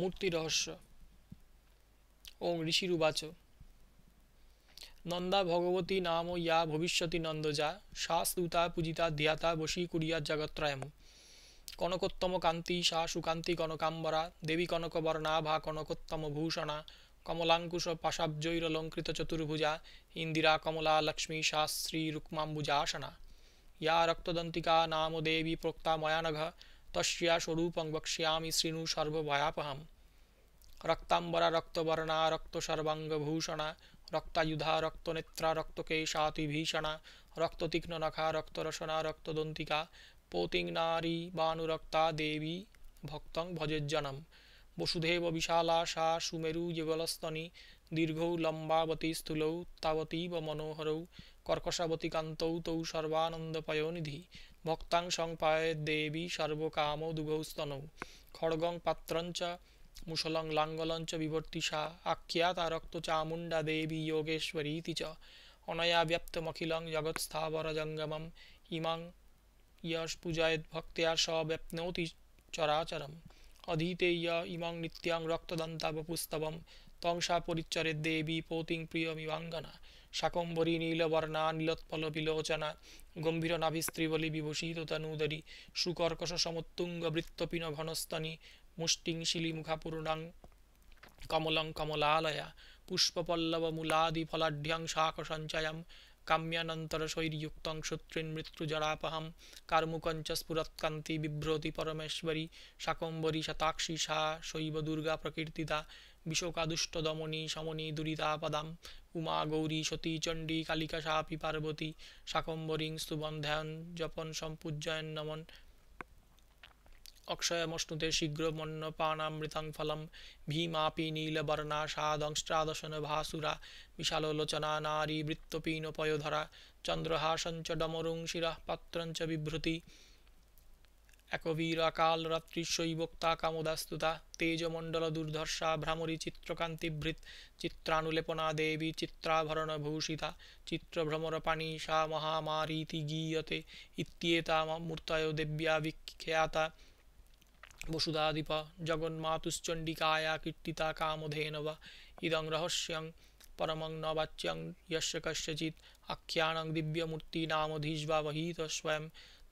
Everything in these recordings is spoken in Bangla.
মূর্তি রহস্য ওং ঋষিরুবাচ নন্দা ভগবতী নাম ইয়া ভবিষ্যতি নন্দ যা সা স্তুতা পূজিতা দিয়াতা বসী কুড়িয়া জগত্রয়ম কনকোত্তম কান্তি সা সুকান্তি কনকাম্বরা দেবী ভা কনকোত্তম ভূষণা কমলাঙ্কুশ পাশাব্জৈরলঙ্কৃত চতুর্ভুজা ইন্দিরা কমলা লক্ষ্মী শাস্ত্রী রুক্মাম্বুজাসনা ইয়া রক্তদন্তিকা নাম দেবী প্রোক্তা ময়ানঘ তস্যা স্বরূপং বক্ষ্যামি শ্রীণু সর্বভয়াপহাম রক্তাম্বরা রক্তবর্ণা রক্ত রক্তসর্বাঙ্গভূষণা রক্তায়ুধা রক্তনেত্রা রক্তকেশাতিভীষণা রক্ততীক্ষ্ণনখা রক্তরসনা রক্তদন্তিকা পোতিং নারী বানুরক্তা দেবী ভক্তং ভজেজ্জনম বসুধেব বিশালা সা সুমেরু যুগলস্তনী দীর্ঘৌ লম্বাবতী স্থূলৌ তাবতীব মনোহরৌ কর্কশাবতী কান্তৌ তৌ সর্বানন্দপয় নিধি ভক্তাং সংপায় দেবী সর্বকাম দুঘৌ স্তনৌ খড়গং পাত্রঞ্চ মুসলং লাঙ্গলঞ্চ বিবর্তিষা আখ্যাতা চামুণ্ডা দেবী যোগেশ্বরীতি চ অনয়া জগৎস্থাবর জঙ্গমম ইমাং ইয়শ পূজায় ভক্তিয়া সব্যপ্নৌতি চরাচরম অধীতে ইয় ইমং নিত্যাং রক্তদন্তাবপুস্তবম কংসা পরিচরে দেবী পৌতিং প্রিয় মিবাঙ্গনা শাকম্বরী নীলবর্ণা নীলোৎপল বিলোচনা গম্ভীর নাভিস্ত্রীবলী বিভূষিত তনুদরী সুকর্কশ সমত্তুঙ্গ বৃত্তপিন ঘনস্তনী মুষ্টিং শিলিমুখা পূর্ণাং কমলং কমলালয়া পুষ্পপল্লব মূলাদি শাক সঞ্চয়ং কাম্যানন্তর শাকসঞ্চয়ম কাম্যানন্তরশৈর্যুক্তং মৃত্যু জড়াপহাম কার্মুকঞ্চ স্ফুরৎকান্তি বিভ্রতি পরমেশ্বরী শাকম্বরী শতাক্ষী সা শৈব দুর্গা প্রকীর্তিতা বিষকাদুষ্ট দমনী সমনী দুরিতা পদাম উমা গৌরী সতী চণ্ডী কালিকা সাপি পার্বতী শাকম্বরিং স্তুবন ধ্যান জপন সম্পূজ্জয়ন নমন শীঘ্র মন্ন শীঘ্রমন্নপানামৃতং ফলম ভীমাপি নীলবর্ণা সাদংশ্চাদশন ভাসুরা বিশাল লোচনা নারী বৃত্তপীনপয়োধরা চন্দ্রহাসঞ্চ ডমরুং শিরঃ পাত্রঞ্চ বিভ্রতি একবীরাকালরাত্রিশৈবোক্তা কামোদাস্তুতা তেজমণ্ডল দুর্ধর্ষা ভ্রামরী চিত্রকান্তিভৃত চিত্রানুলেপনা দেবী চিত্রাভরণভূষিতা চিত্রভ্রমরপাণী সা মহামারীতি গীয়তে ইত্যেতা মূর্তয় দেব্যা বিখ্যাতা বসুধাধিপ জগন্মাতুশ্চণ্ডিকায়া কীর্তিতা কামধেনবা ইদং রহস্যং परमं न वाच्यं यस्य कस्यचित् आख्यानं दिव्यमूर्तीनामधीष्वावहीत स्वयं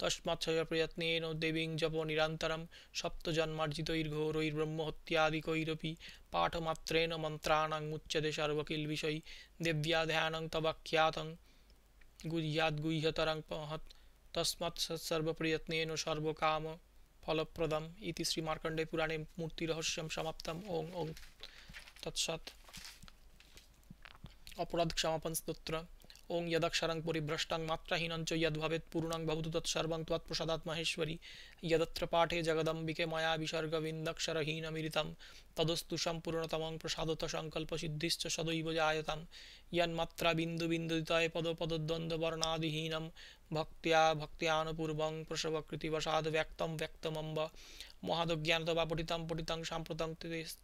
तस्मत्सय प्रयत्नेन देवीं जपो निरन्तरं सप्तजन्मार्जितैर्घोरैर्ब्रह्महत्यादिकैरपि पाठमात्रेण मन्त्राणां मुच्यते सर्वकिल्विषयि देव्या ध्यानं तवाख्यातं गुह्याद्गुह्यतरं महत् तस्मात् सत्सर्वप्रयत्नेन सर्वकाम फलप्रदम इति श्रीमार्कण्डे पुराणे मूर्तिरहस्यं समाप्तम् ओं ओं तत्सत् অপরাধ ক্ষমাপণ স্তোত্র ওং ইয়াদাক্ষারাং পরিভ্রষ্টাং মাত্রাহীনঞ্চ ইয়দ্ভাবেত পূর্ণাং ভবতু তৎসর্বং ত্বৎপ্রসাদাৎ মহেশ্বরী ইয়াদত্র পাঠে জগদম্বিকে মায়া বিসর্গবিন্দক্ষরহীনমিলিতম তদস্তু সম্পূর্ণতমং প্রসাদত সংকল্প সিদ্ধিশ্চ সদৈব জায়তাম यन्मत्र बिन्दुबिन्दुदितये पदपदद्वन्द्ववर्णादिहीनं ভক্তিয়া ভক্তিয়ানুপূর্বং প্রসবকৃতিবসাদ ব্যক্তম ব্যক্তমম্ব মহাদজ্ঞানতবা পঠিতং পঠিতং সাম্প্রতং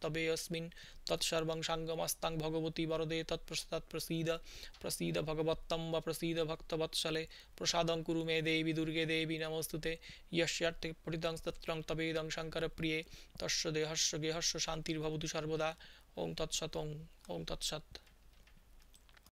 তবে অস্মিন তৎসর্বং সাঙ্গমস্তাং ভগবতী বরদে তৎপ্রসাদ প্রসীদ প্রসীদ ভগবত্তম বা প্রসীদ ভক্তবৎসলে প্রসাদং কুরু মে দেবী দুর্গে দেবী নমস্তুতে ইয়স্যার্থে পঠিতং তত্রং তবেদং শঙ্কর প্রিয়ে তস্য দেহস্য গেহস্য শান্তির্ভবতু সর্বদা ওং তৎসৎ ওং ওং তৎসৎ